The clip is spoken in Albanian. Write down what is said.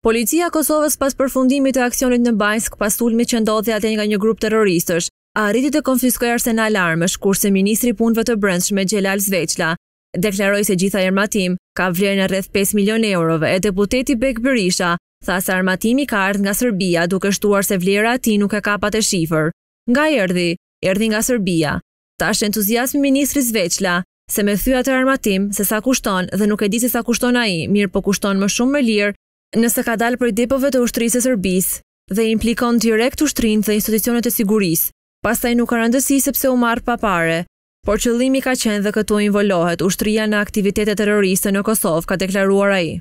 Policia Kosovës pas përfundimit të aksionit në Bajsk pas ulmit që ndodhi atë nga një grup terroristësh, arriti të konfiskojë arsenal armësh, kurse ministri i punëve të brendshme Xhelal Zveçla deklaroi se gjitha armatim ka vlerën në rreth 5 milionë eurove e deputeti Bek Berisha tha se armatimi ka ardhur nga Serbia duke shtuar se vlera ati nuk e ka e shifër. Nga erdhi, erdhi nga Serbia. Tash entuziazmi i ministrit Zveçla se me thyat e armatim se sa kushton dhe nuk e di se sa kushton ai, mirë po kushton më shumë me lirë nëse ka dalë prej depove të ushtrisë e sërbisë dhe implikon direkt ushtrinë dhe institucionet e sigurisë, pastaj nuk ka rëndësi sepse u marrë papare, por qëllimi ka qenë dhe këtu involohet ushtria në aktivitetet terroriste në Kosovë, ka deklaruar a i.